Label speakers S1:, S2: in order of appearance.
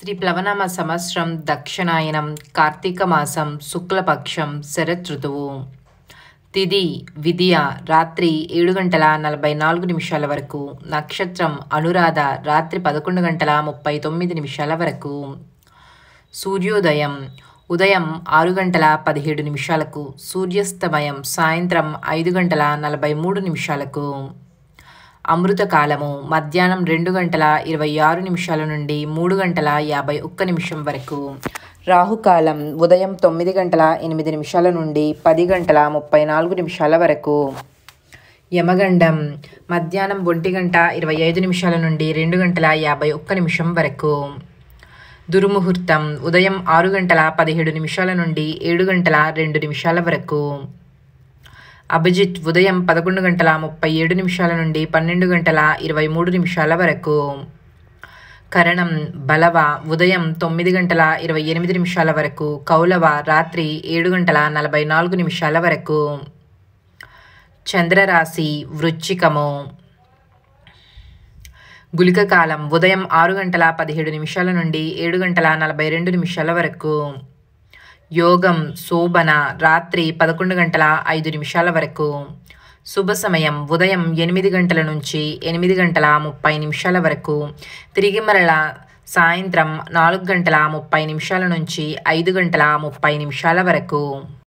S1: శ్రీ ప్లవనామ సంవత్సరం దక్షిణాయనం కార్తీక మాసం శుక్లపక్షం శరతృతువు తిది విధియ రాత్రి ఏడు గంటల నలభై నాలుగు నిమిషాల వరకు నక్షత్రం అనురాధ రాత్రి పదకొండు గంటల ముప్పై తొమ్మిది నిమిషాల వరకు సూర్యోదయం ఉదయం ఆరు గంటల పదిహేడు నిమిషాలకు సూర్యాస్తమయం సాయంత్రం ఐదు గంటల నలభై మూడు నిమిషాలకు అమృతకాలము మధ్యాహ్నం రెండు గంటల ఇరవై ఆరు నిమిషాల నుండి మూడు గంటల యాభై ఒక్క నిమిషం వరకు రాహుకాలం ఉదయం తొమ్మిది గంటల ఎనిమిది నిమిషాల నుండి పది గంటల ముప్పై నాలుగు నిమిషాల వరకు యమగండం మధ్యాహ్నం ఒంటి గంట ఇరవై ఐదు నిమిషాల నుండి రెండు గంటల యాభై ఒక్క నిమిషం వరకు దుర్ముహూర్తం ఉదయం ఆరు గంటల పదిహేడు నిమిషాల నుండి ఏడు గంటల రెండు నిమిషాల వరకు అభిజిత్ ఉదయం పదకొండు గంటల ముప్పై ఏడు నిమిషాల నుండి పన్నెండు గంటల ఇరవై మూడు నిమిషాల వరకు కరణం బలవ ఉదయం తొమ్మిది గంటల ఇరవై ఎనిమిది నిమిషాల వరకు కౌలవ రాత్రి ఏడు గంటల నలభై నాలుగు నిమిషాల వరకు చంద్రరాశి వృచ్చికము గులిక కాలం ఉదయం ఆరు గంటల పదిహేడు నిమిషాల నుండి ఏడు గంటల నలభై రెండు నిమిషాల వరకు యోగం శోభన రాత్రి పదకొండు గంటల ఐదు నిమిషాల వరకు శుభ సమయం ఉదయం ఎనిమిది గంటల నుంచి ఎనిమిది గంటల ముప్పై నిమిషాల వరకు తిరిగి మరల సాయంత్రం నాలుగు గంటల ముప్పై నిమిషాల నుంచి ఐదు గంటల ముప్పై నిమిషాల వరకు